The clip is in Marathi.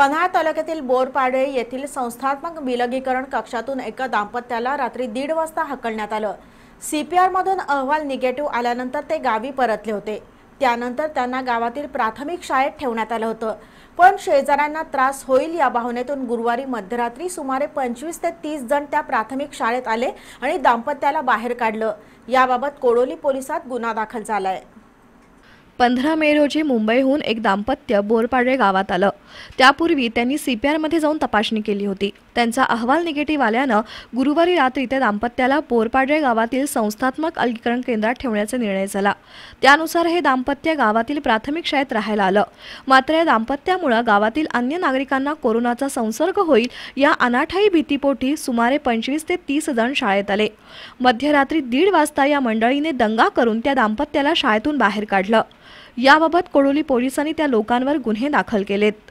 पन्हाळ तालुक्यातील बोरपाडे येथील संस्थात्मक विलगीकरण कक्षातून एका दाम्पत्याला रात्री दीड वाजता हकलण्यात आलं मधून अहवाल निगेटिव्ह आल्यानंतर ते गावी परतले होते त्यानंतर त्यांना गावातील प्राथमिक शाळेत ठेवण्यात आलं होतं पण शेजाऱ्यांना त्रास होईल या भावनेतून गुरुवारी मध्यरात्री सुमारे पंचवीस ते तीस जण त्या प्राथमिक शाळेत आले आणि दाम्पत्याला बाहेर काढलं याबाबत कोडोली पोलिसात गुन्हा दाखल झाला आहे पंधरा मे रोजी मुंबईहून एक दाम्पत्य बोरपाडे गावात आलं त्यापूर्वी त्यांनी सीपीआरमध्ये जाऊन तपासणी केली होती त्यांचा अहवाल निगेटिव्ह आल्यानं गुरुवारी रात्री त्या दाम्पत्याला बोरपाडे गावातील संस्थात्मक अलगीकरण केंद्रात ठेवण्याचा निर्णय झाला त्यानुसार हे दाम्पत्य गावातील प्राथमिक शाळेत राहायला आलं मात्र या दाम्पत्यामुळे गावातील अन्य नागरिकांना कोरोनाचा संसर्ग होईल या अनाठाई भीतीपोटी सुमारे पंचवीस ते तीस जण शाळेत आले मध्यरात्री दीड वाजता या मंडळीने दंगा करून त्या दाम्पत्याला शाळेतून बाहेर काढलं याबाबत कोडोली पोलिसांनी त्या लोकांवर गुन्हे दाखल केलेत